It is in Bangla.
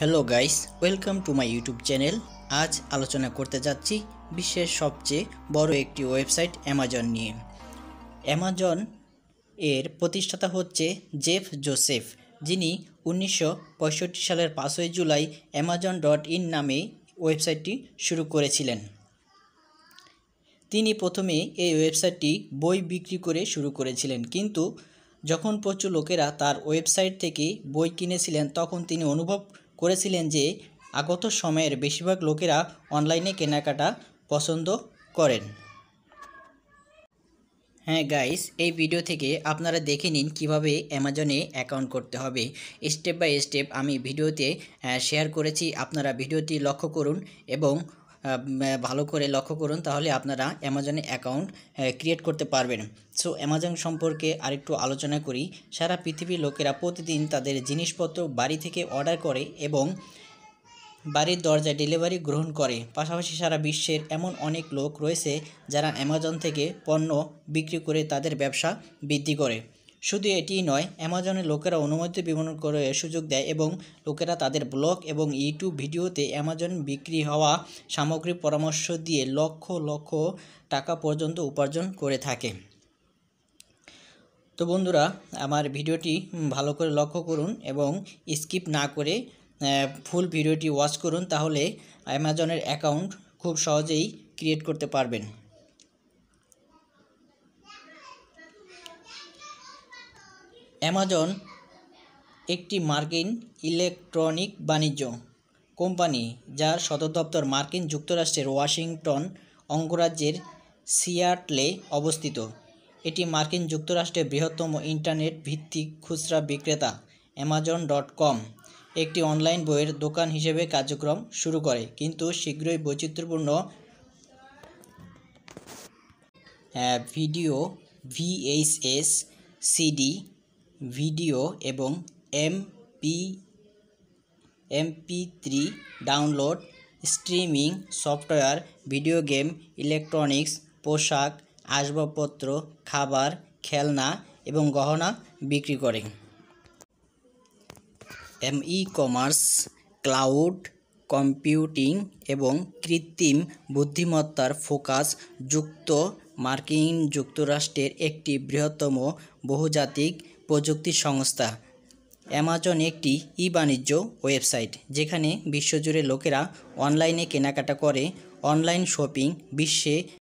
hello guys welcome to my YouTube channel আজ আলোচনা করতে যাচ্ছি বিশ্বের সবচেয়ে বড় একটি ওয়েবসাইট অ্যামাজন নিয়ে অ্যামাজন এর প্রতিষ্ঠাতা হচ্ছে জেফ জোসেফ যিনি উনিশশো সালের পাঁচই জুলাই অ্যামাজন ডট ইন নামে ওয়েবসাইটটি শুরু করেছিলেন তিনি প্রথমে এই ওয়েবসাইটটি বই বিক্রি করে শুরু করেছিলেন কিন্তু যখন প্রচুর লোকেরা তার ওয়েবসাইট থেকে বই কিনেছিলেন তখন তিনি অনুভব করেছিলেন যে আগত সময়ের বেশিরভাগ লোকেরা অনলাইনে কেনাকাটা পছন্দ করেন হ্যাঁ গাইস এই ভিডিও থেকে আপনারা দেখে নিন কিভাবে অ্যামাজনে অ্যাকাউন্ট করতে হবে স্টেপ বাই স্টেপ আমি ভিডিওতে শেয়ার করেছি আপনারা ভিডিওটি লক্ষ্য করুন এবং ভালো করে লক্ষ্য করুন তাহলে আপনারা অ্যামাজনে অ্যাকাউন্ট ক্রিয়েট করতে পারবেন সো অ্যামাজন সম্পর্কে আরেকটু আলোচনা করি সারা পৃথিবীর লোকেরা প্রতিদিন তাদের জিনিসপত্র বাড়ি থেকে অর্ডার করে এবং বাড়ির দরজায় ডেলিভারি গ্রহণ করে পাশাপাশি সারা বিশ্বের এমন অনেক লোক রয়েছে যারা অ্যামাজন থেকে পণ্য বিক্রি করে তাদের ব্যবসা বৃদ্ধি করে শুধু এটিই নয় অ্যামাজনের লোকেরা অনুমতি বিবরণ করে সুযোগ দেয় এবং লোকেরা তাদের ব্লগ এবং ইউটিউব ভিডিওতে অ্যামাজন বিক্রি হওয়া সামগ্রী পরামর্শ দিয়ে লক্ষ লক্ষ টাকা পর্যন্ত উপার্জন করে থাকে তো বন্ধুরা আমার ভিডিওটি ভালো করে লক্ষ্য করুন এবং স্কিপ না করে ফুল ভিডিওটি ওয়াচ করুন তাহলে অ্যামাজনের অ্যাকাউন্ট খুব সহজেই ক্রিয়েট করতে পারবেন অ্যামাজন একটি মার্কিন ইলেকট্রনিক বাণিজ্য কোম্পানি যার সদর দপ্তর মার্কিন যুক্তরাষ্ট্রের ওয়াশিংটন অঙ্গরাজ্যের সিয়াটলে অবস্থিত এটি মার্কিন যুক্তরাষ্ট্রের বৃহত্তম ইন্টারনেট ভিত্তিক খুচরা বিক্রেতা অ্যামাজন ডট কম একটি অনলাইন বইয়ের দোকান হিসেবে কার্যক্রম শুরু করে কিন্তু শীঘ্রই বৈচিত্র্যপূর্ণ ভিডিও ভিএইচএস সিডি ভিডিও এবং MP MP three download streaming software video game electronics পোশাক আসবাবপত্র খাবার খেলনা এবং গহনা বিক্রি করে M e commerce cloud computing এবং কৃত্রিম বুদ্ধিমত্তার ফোকাস যুক্ত মার্কিন যুক্তরাষ্ট্রের একটি বৃহত্তম বহুজাতিক প্রযুক্তি সংস্থা অ্যামাজন একটি ই বাণিজ্য ওয়েবসাইট যেখানে বিশ্বজুড়ে লোকেরা অনলাইনে কেনাকাটা করে অনলাইন শপিং বিশ্বে